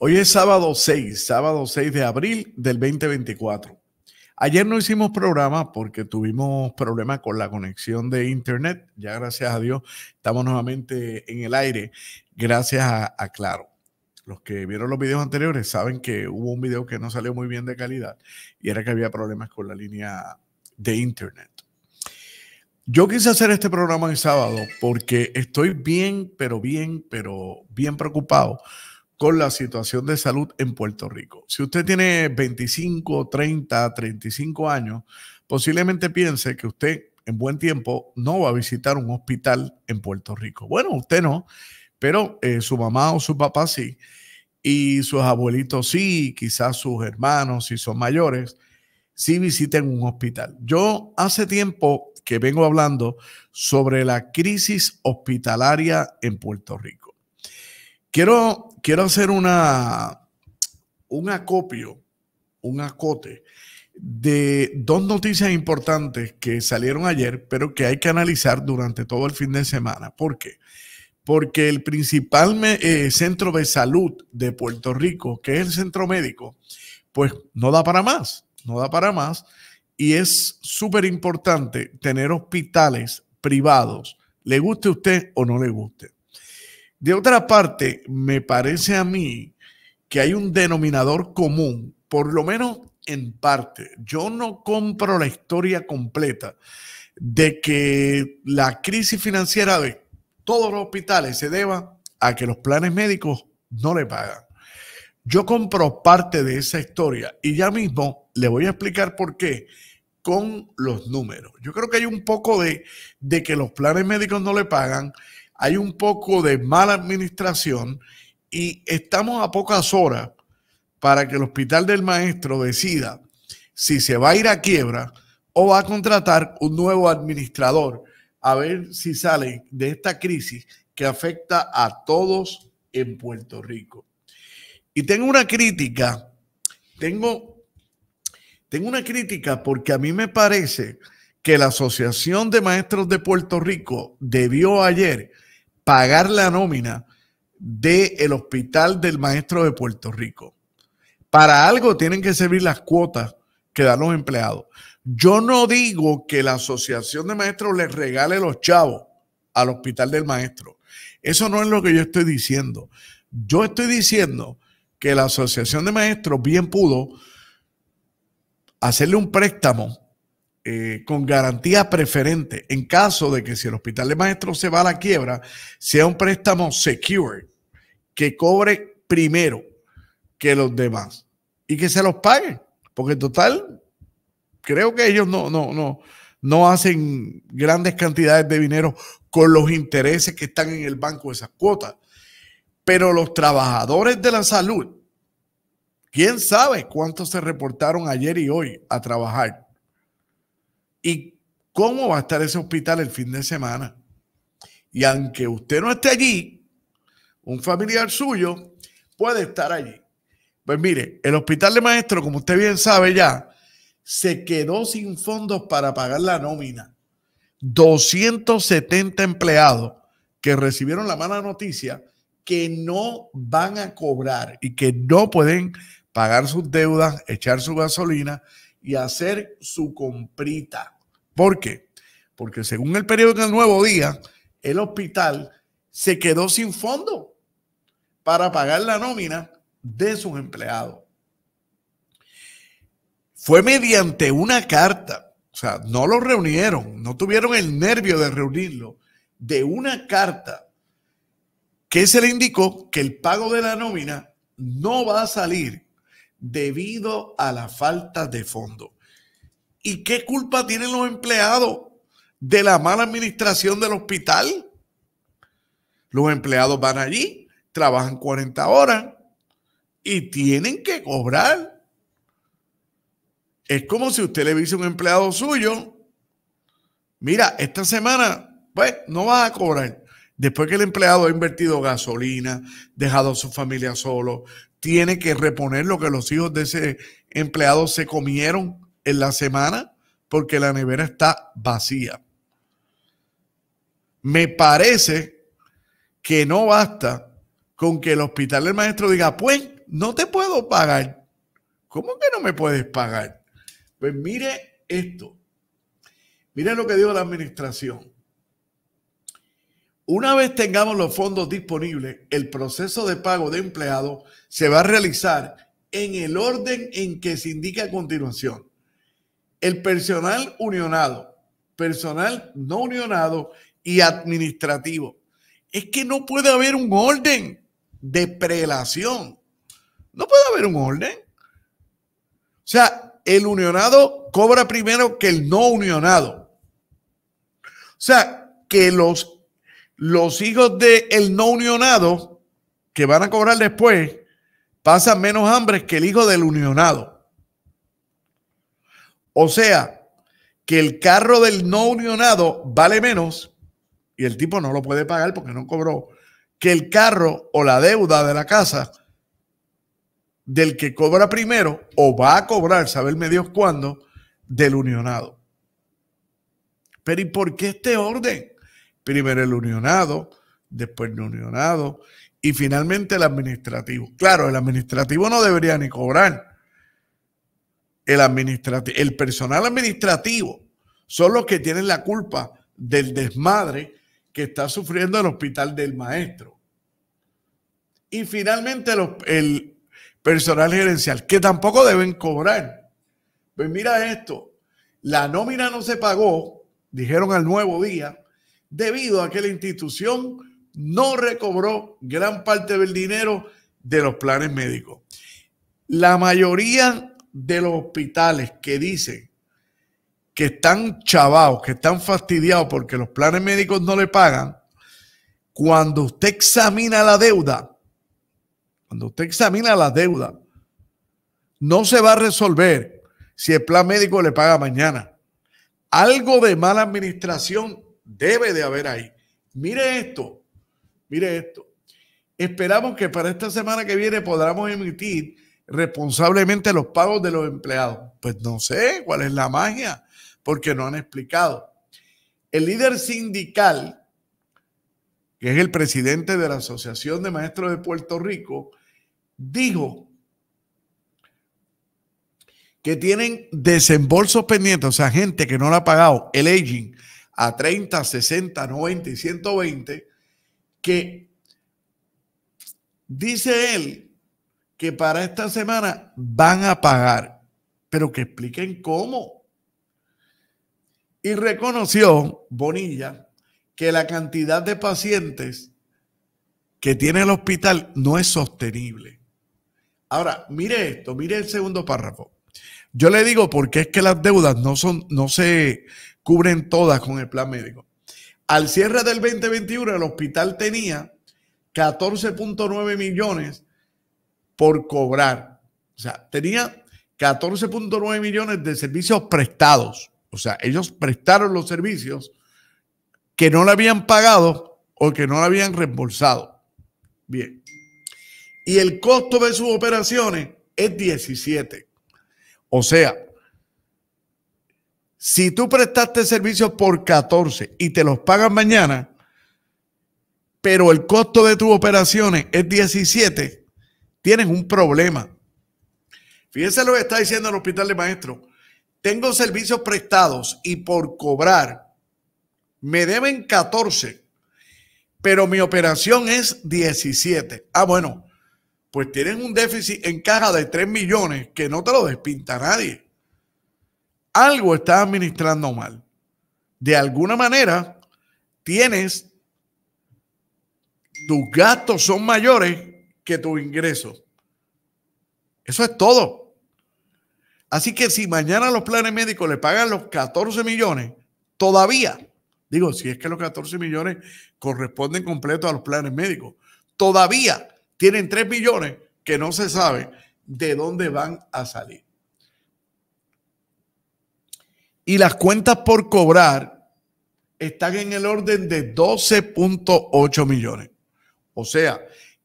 Hoy es sábado 6, sábado 6 de abril del 2024. Ayer no hicimos programa porque tuvimos problemas con la conexión de internet. Ya gracias a Dios estamos nuevamente en el aire gracias a, Claro. Los que vieron los videos anteriores saben que hubo un video que no salió muy bien de calidad y era que había problemas con la línea de internet. Yo quise hacer este programa el sábado porque estoy bien, pero bien, pero bien preocupado con la situación de salud en Puerto Rico. Si usted tiene 25, 30, 35 años, posiblemente piense que usted en buen tiempo no va a visitar un hospital en Puerto Rico. Bueno, usted no, pero eh, su mamá o su papá sí, y sus abuelitos sí, quizás sus hermanos, si son mayores, sí visiten un hospital. Yo hace tiempo que vengo hablando sobre la crisis hospitalaria en Puerto Rico. Quiero, quiero hacer una, un acopio, un acote de dos noticias importantes que salieron ayer, pero que hay que analizar durante todo el fin de semana. ¿Por qué? Porque el principal eh, centro de salud de Puerto Rico, que es el centro médico, pues no da para más, no da para más. Y es súper importante tener hospitales privados, le guste a usted o no le guste. De otra parte, me parece a mí que hay un denominador común, por lo menos en parte. Yo no compro la historia completa de que la crisis financiera de todos los hospitales se deba a que los planes médicos no le pagan. Yo compro parte de esa historia y ya mismo le voy a explicar por qué con los números. Yo creo que hay un poco de, de que los planes médicos no le pagan hay un poco de mala administración y estamos a pocas horas para que el Hospital del Maestro decida si se va a ir a quiebra o va a contratar un nuevo administrador a ver si sale de esta crisis que afecta a todos en Puerto Rico. Y tengo una crítica, tengo, tengo una crítica porque a mí me parece que la Asociación de Maestros de Puerto Rico debió ayer pagar la nómina del el hospital del maestro de Puerto Rico. Para algo tienen que servir las cuotas que dan los empleados. Yo no digo que la asociación de maestros les regale los chavos al hospital del maestro. Eso no es lo que yo estoy diciendo. Yo estoy diciendo que la asociación de maestros bien pudo hacerle un préstamo eh, con garantía preferente en caso de que si el hospital de maestros se va a la quiebra, sea un préstamo secure que cobre primero que los demás y que se los pague, porque en total creo que ellos no, no, no, no hacen grandes cantidades de dinero con los intereses que están en el banco de esas cuotas. Pero los trabajadores de la salud, quién sabe cuántos se reportaron ayer y hoy a trabajar y cómo va a estar ese hospital el fin de semana. Y aunque usted no esté allí, un familiar suyo puede estar allí. Pues mire, el hospital de maestro, como usted bien sabe ya, se quedó sin fondos para pagar la nómina. 270 empleados que recibieron la mala noticia que no van a cobrar y que no pueden pagar sus deudas, echar su gasolina y hacer su comprita. ¿Por qué? Porque según el periódico del Nuevo Día, el hospital se quedó sin fondo para pagar la nómina de sus empleados. Fue mediante una carta, o sea, no lo reunieron, no tuvieron el nervio de reunirlo, de una carta que se le indicó que el pago de la nómina no va a salir debido a la falta de fondo. ¿Y qué culpa tienen los empleados de la mala administración del hospital? Los empleados van allí, trabajan 40 horas y tienen que cobrar. Es como si usted le dice a un empleado suyo, mira, esta semana, pues, no vas a cobrar. Después que el empleado ha invertido gasolina, dejado a su familia solo, tiene que reponer lo que los hijos de ese empleado se comieron en la semana porque la nevera está vacía. Me parece que no basta con que el hospital del maestro diga, pues no te puedo pagar. ¿Cómo que no me puedes pagar? Pues mire esto. Mire lo que dijo la administración. Una vez tengamos los fondos disponibles, el proceso de pago de empleado se va a realizar en el orden en que se indica a continuación. El personal unionado, personal no unionado y administrativo. Es que no puede haber un orden de prelación. No puede haber un orden. O sea, el unionado cobra primero que el no unionado. O sea, que los los hijos del no unionado que van a cobrar después pasan menos hambre que el hijo del unionado. O sea, que el carro del no unionado vale menos y el tipo no lo puede pagar porque no cobró, que el carro o la deuda de la casa del que cobra primero o va a cobrar, saberme Dios cuándo, del unionado. Pero ¿y por qué este orden? Primero el unionado, después el unionado y finalmente el administrativo. Claro, el administrativo no debería ni cobrar. El, el personal administrativo son los que tienen la culpa del desmadre que está sufriendo el hospital del maestro. Y finalmente el personal gerencial, que tampoco deben cobrar. Pues mira esto, la nómina no se pagó, dijeron al nuevo día, debido a que la institución no recobró gran parte del dinero de los planes médicos. La mayoría de los hospitales que dicen que están chavados, que están fastidiados porque los planes médicos no le pagan, cuando usted examina la deuda, cuando usted examina la deuda, no se va a resolver si el plan médico le paga mañana. Algo de mala administración Debe de haber ahí. Mire esto, mire esto. Esperamos que para esta semana que viene podamos emitir responsablemente los pagos de los empleados. Pues no sé cuál es la magia, porque no han explicado. El líder sindical, que es el presidente de la Asociación de Maestros de Puerto Rico, dijo que tienen desembolsos pendientes, o sea, gente que no lo ha pagado, el aging, a 30, 60, 90 y 120, que dice él que para esta semana van a pagar, pero que expliquen cómo. Y reconoció Bonilla que la cantidad de pacientes que tiene el hospital no es sostenible. Ahora, mire esto, mire el segundo párrafo. Yo le digo porque es que las deudas no, son, no se cubren todas con el plan médico. Al cierre del 2021 el hospital tenía 14.9 millones por cobrar. O sea, tenía 14.9 millones de servicios prestados. O sea, ellos prestaron los servicios que no le habían pagado o que no le habían reembolsado. Bien. Y el costo de sus operaciones es 17. O sea, si tú prestaste servicios por 14 y te los pagan mañana, pero el costo de tus operaciones es 17, tienes un problema. Fíjense lo que está diciendo el hospital de maestro. Tengo servicios prestados y por cobrar me deben 14, pero mi operación es 17. Ah, bueno, pues tienen un déficit en caja de 3 millones que no te lo despinta nadie. Algo estás administrando mal. De alguna manera, tienes, tus gastos son mayores que tus ingresos. Eso es todo. Así que si mañana los planes médicos le pagan los 14 millones, todavía, digo, si es que los 14 millones corresponden completo a los planes médicos, todavía tienen 3 millones que no se sabe de dónde van a salir. Y las cuentas por cobrar están en el orden de 12.8 millones. O sea,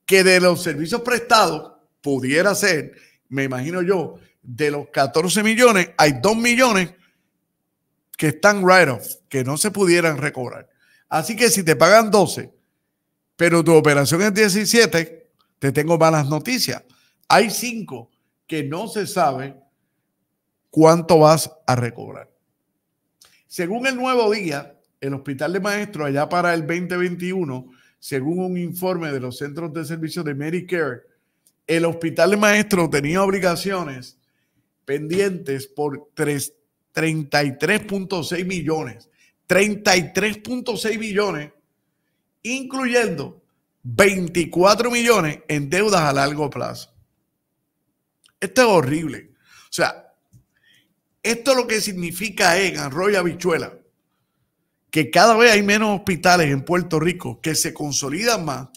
que de los servicios prestados pudiera ser, me imagino yo, de los 14 millones, hay 2 millones que están write-off, que no se pudieran recobrar. Así que si te pagan 12, pero tu operación es 17, te tengo malas noticias. Hay cinco que no se sabe cuánto vas a recobrar. Según el nuevo día, el Hospital de Maestro, allá para el 2021, según un informe de los centros de servicios de Medicare, el Hospital de Maestro tenía obligaciones pendientes por 33.6 millones. 33.6 millones, incluyendo 24 millones en deudas a largo plazo. Esto es horrible. O sea, esto lo que significa es, Arroyo Habichuela, que cada vez hay menos hospitales en Puerto Rico, que se consolidan más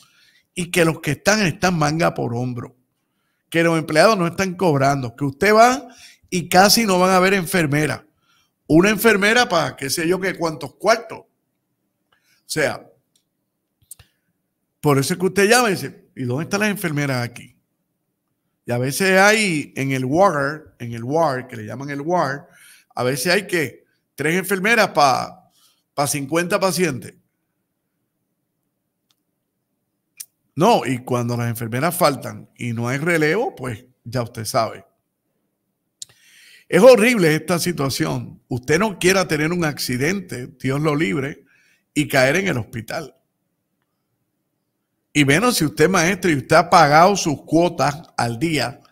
y que los que están están manga por hombro, que los empleados no están cobrando, que usted va y casi no van a haber enfermera. Una enfermera para qué sé yo que cuántos cuartos. O sea, por eso es que usted llama y dice, ¿y dónde están las enfermeras aquí? Y a veces hay en el ward, en el ward, que le llaman el ward, a veces hay que tres enfermeras para pa 50 pacientes. No, y cuando las enfermeras faltan y no hay relevo, pues ya usted sabe. Es horrible esta situación. Usted no quiera tener un accidente, Dios lo libre, y caer en el hospital. Y menos si usted maestro y usted ha pagado sus cuotas al día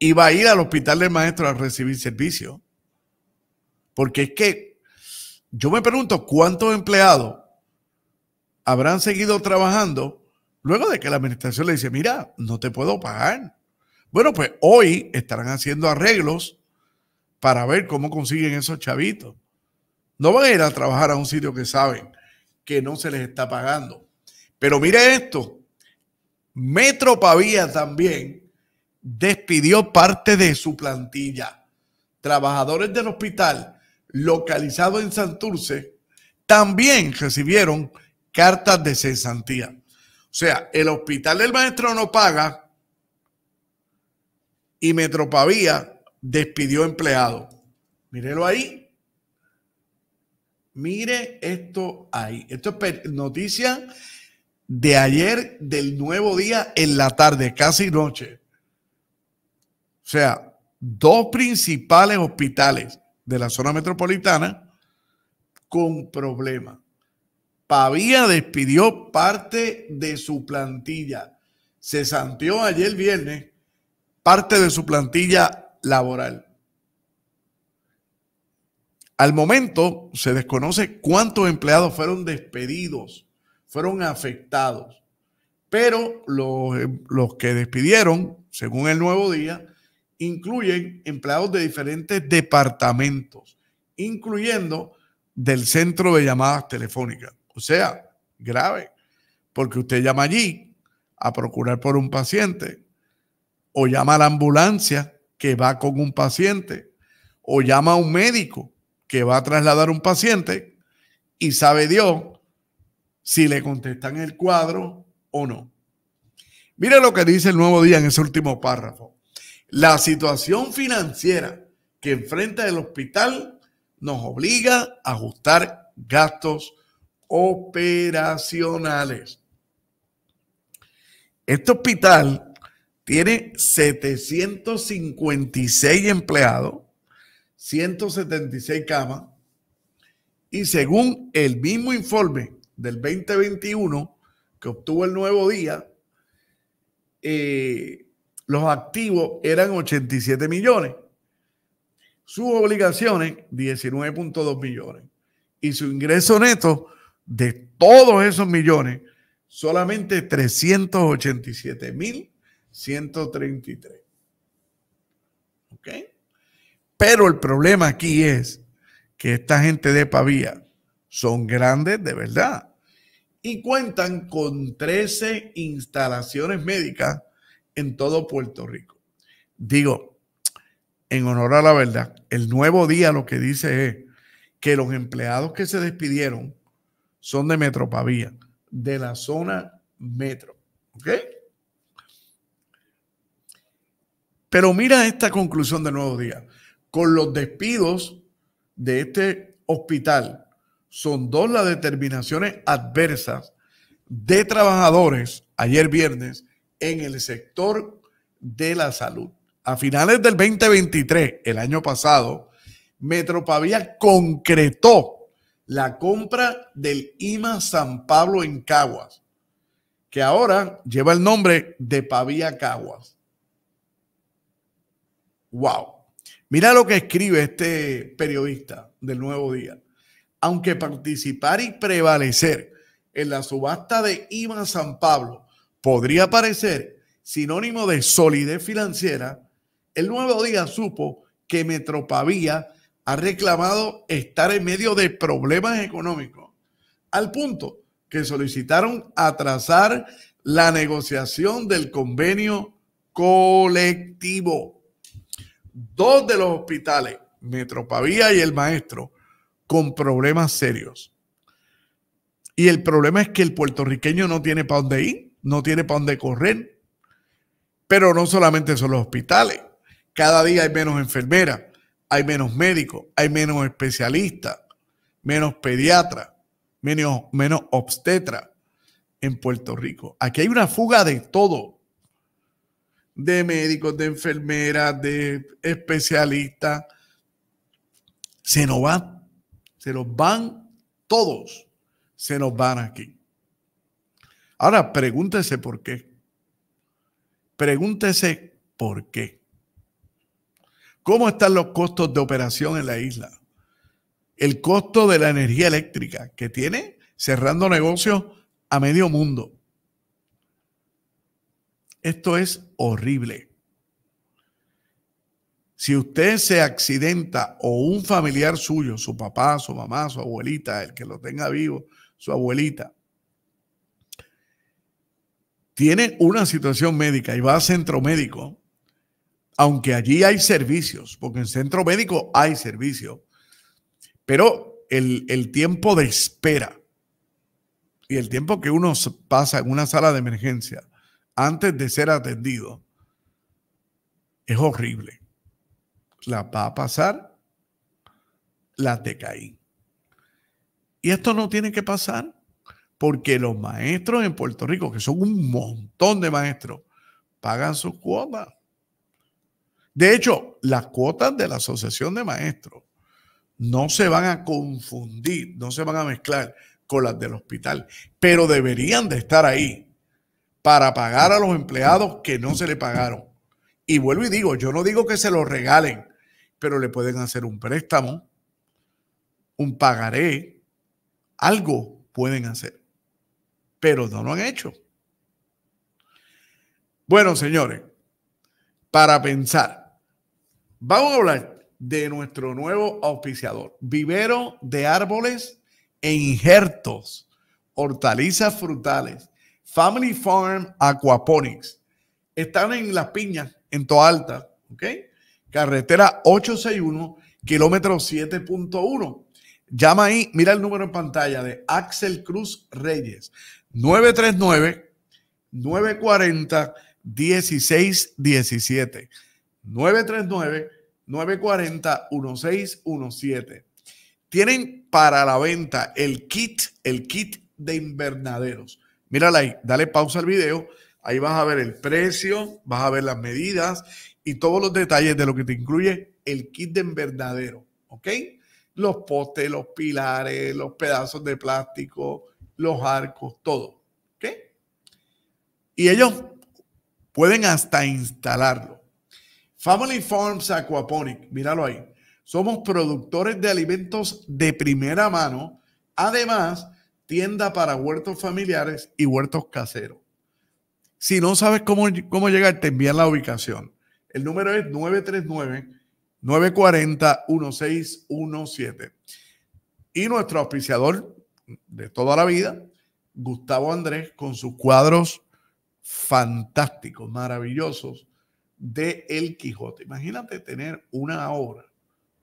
y va a ir al hospital del maestro a recibir servicio. Porque es que yo me pregunto cuántos empleados habrán seguido trabajando luego de que la administración le dice, mira, no te puedo pagar. Bueno, pues hoy estarán haciendo arreglos para ver cómo consiguen esos chavitos. No van a ir a trabajar a un sitio que saben que no se les está pagando. Pero mire esto, Metro también despidió parte de su plantilla. Trabajadores del hospital localizado en Santurce también recibieron cartas de cesantía. O sea, el hospital del maestro no paga y Metropavía despidió empleado. Mírelo ahí. Mire esto ahí. Esto es noticia de ayer del nuevo día en la tarde, casi noche. O sea, dos principales hospitales de la zona metropolitana con problemas. Pavía despidió parte de su plantilla. Se santió ayer viernes parte de su plantilla laboral. Al momento se desconoce cuántos empleados fueron despedidos fueron afectados. Pero eh, los, que despidieron, según el nuevo día, incluyen empleados de diferentes departamentos, incluyendo del centro de llamadas telefónicas. O sea, grave, porque usted llama allí a procurar por un paciente, o llama a la ambulancia que va con un paciente, o llama a un médico que va a trasladar un paciente, y sabe Dios si le contestan el cuadro o no. Mira lo que dice el nuevo día en ese último párrafo. La situación financiera que enfrenta el hospital nos obliga a ajustar gastos operacionales. Este hospital tiene 756 empleados, 176 camas, y según el mismo informe del 2021 que obtuvo el nuevo día, eh, los activos eran 87 millones, sus obligaciones 19.2 millones y su ingreso neto de todos esos millones solamente 387.133. mil ¿Ok? Pero el problema aquí es que esta gente de Pavía son grandes de verdad y cuentan con 13 instalaciones médicas en todo Puerto Rico. Digo, en honor a la verdad, el nuevo día lo que dice es que los empleados que se despidieron son de Metropavía, de la zona metro. ¿Ok? Pero mira esta conclusión del nuevo día. Con los despidos de este hospital, son dos las determinaciones adversas de trabajadores ayer viernes en el sector de la salud. A finales del 2023, el año pasado, Metropavía concretó la compra del IMA San Pablo en Caguas, que ahora lleva el nombre de Pavía Caguas. ¡Wow! Mira lo que escribe este periodista del Nuevo Día aunque participar y prevalecer en la subasta de IMA San Pablo podría parecer sinónimo de solidez financiera, el nuevo día supo que Metropavía ha reclamado estar en medio de problemas económicos, al punto que solicitaron atrasar la negociación del convenio colectivo. Dos de los hospitales, Metropavía y el Maestro, con problemas serios. Y el problema es que el puertorriqueño no tiene para dónde ir, no tiene para dónde correr. Pero no solamente son los hospitales. Cada día hay menos enfermeras, hay menos médicos, hay menos especialistas, menos pediatras, menos, menos obstetras en Puerto Rico. Aquí hay una fuga de todo. De médicos, de enfermeras, de especialistas. Se nos va se los van todos, se nos van aquí. Ahora, pregúntese por qué. Pregúntese por qué. ¿Cómo están los costos de operación en la isla? El costo de la energía eléctrica que tiene cerrando negocios a medio mundo. Esto es horrible. Si usted se accidenta o un familiar suyo, su papá, su mamá, su abuelita, el que lo tenga vivo, su abuelita, tiene una situación médica y va a centro médico, aunque allí hay servicios, porque en centro médico hay servicio, pero el tiempo de espera y el tiempo que uno pasa en una sala de emergencia antes de ser atendido es horrible la va a pasar las de Caín. Y esto no tiene que pasar porque los maestros en Puerto Rico, que son un montón de maestros, pagan sus cuotas. De hecho, las cuotas de la Asociación de Maestros no se van a confundir, no se van a mezclar con las del hospital, pero deberían de estar ahí para pagar a los empleados que no se le pagaron. Y vuelvo y digo, yo no digo que se los regalen, pero le pueden hacer un préstamo, un pagaré, algo pueden hacer, pero no lo han hecho. Bueno, señores, para pensar, vamos a hablar de nuestro nuevo auspiciador, vivero de árboles e injertos, hortalizas frutales, Family Farm Aquaponics. Están en Las Piñas, en Toalta, ¿ok? carretera 861, kilómetro 7.1. Llama ahí, mira el número en pantalla de Axel Cruz Reyes, 939-940-1617. 939-940-1617. Tienen para la venta el kit, el kit de invernaderos. Mírala ahí, dale pausa al video. Ahí vas a ver el precio, vas a ver las medidas y todos los detalles de lo que te incluye el kit de verdadero, ¿ok? Los postes, los pilares, los pedazos de plástico, los arcos, todo, ¿ok? Y ellos pueden hasta instalarlo. Family Farms Aquaponic, míralo ahí. Somos productores de alimentos de primera mano, además tienda para huertos familiares y huertos caseros. Si no sabes cómo, cómo llegar, te envían la ubicación. El número es 939-940-1617. Y nuestro auspiciador de toda la vida, Gustavo Andrés, con sus cuadros fantásticos, maravillosos de El Quijote. Imagínate tener una obra,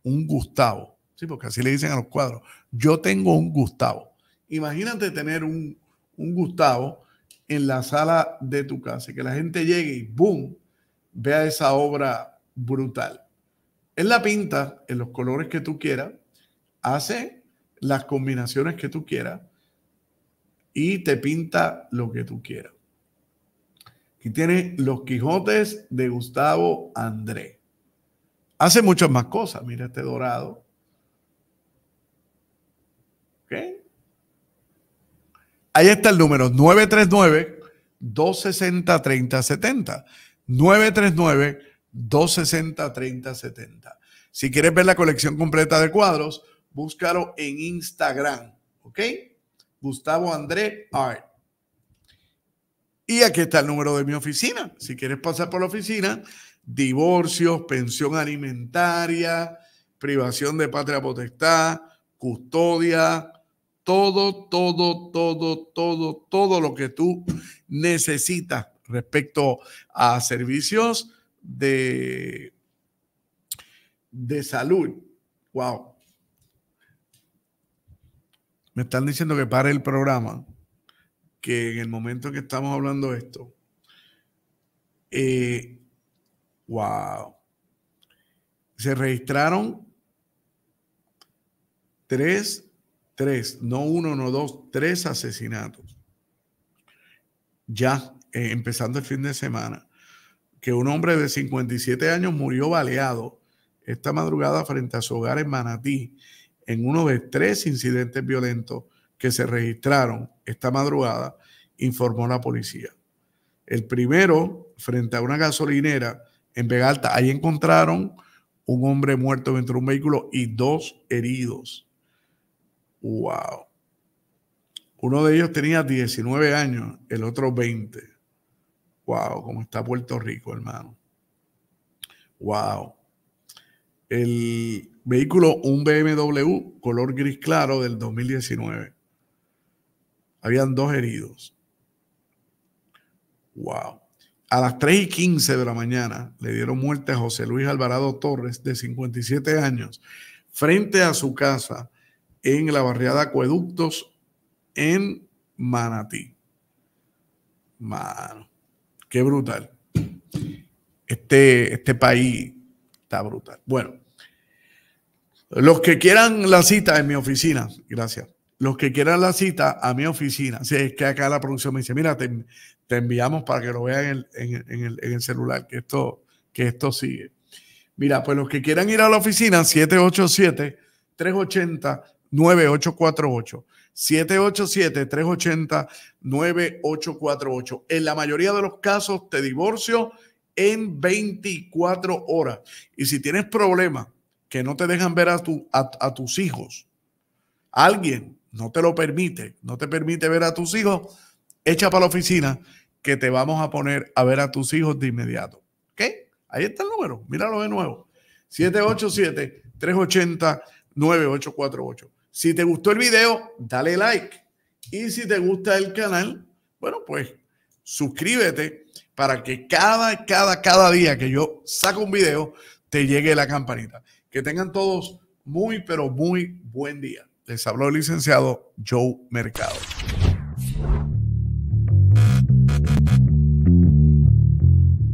un Gustavo, sí, porque así le dicen a los cuadros. Yo tengo un Gustavo. Imagínate tener un, un Gustavo en la sala de tu casa que la gente llegue y ¡boom! vea esa obra brutal. Él la pinta en los colores que tú quieras, hace las combinaciones que tú quieras y te pinta lo que tú quieras. Aquí tiene Los Quijotes de Gustavo André. Hace muchas más cosas. Mira este dorado. ¿Ok? Ahí está el número 939 260 3070. 939-260-3070. Si quieres ver la colección completa de cuadros, búscalo en Instagram, ¿ok? Gustavo André Art. Y aquí está el número de mi oficina. Si quieres pasar por la oficina, divorcios, pensión alimentaria, privación de patria potestad, custodia, todo, todo, todo, todo, todo lo que tú necesitas respecto a servicios de, de salud. Wow. Me están diciendo que pare el programa, que en el momento que estamos hablando esto, eh, wow, se registraron tres, tres, no uno, no dos, tres asesinatos. Ya eh, empezando el fin de semana, que un hombre de 57 años murió baleado esta madrugada frente a su hogar en Manatí, en uno de tres incidentes violentos que se registraron esta madrugada, informó la policía. El primero, frente a una gasolinera en Vega ahí encontraron un hombre muerto dentro de un vehículo y dos heridos. ¡Wow! Uno de ellos tenía 19 años, el otro 20. Wow, cómo está Puerto Rico, hermano. Wow. El vehículo, un BMW color gris claro del 2019. Habían dos heridos. Wow. A las 3 y 15 de la mañana le dieron muerte a José Luis Alvarado Torres, de 57 años, frente a su casa en la barriada Acueductos en Manatí. Mano. Qué brutal. Este, este país está brutal. Bueno, los que quieran la cita en mi oficina, gracias. Los que quieran la cita a mi oficina, si es que acá la producción me dice, mira, te, enviamos para que lo vean en el, celular, que esto, que esto sigue. Mira, pues los que quieran ir a la oficina, 787-380-9848. 787-380-9848. En la mayoría de los casos te divorcio en 24 horas. Y si tienes problemas que no te dejan ver a, a, tus hijos, alguien no te lo permite, no te permite ver a tus hijos, echa para la oficina que te vamos a poner a ver a tus hijos de inmediato. ¿Ok? Ahí está el número, míralo de nuevo. 787-380-9848. Si te gustó el video, dale like. Y si te gusta el canal, bueno, pues suscríbete para que cada, cada, cada día que yo saco un video, te llegue la campanita. Que tengan todos muy, pero muy buen día. Les habló el licenciado Joe Mercado.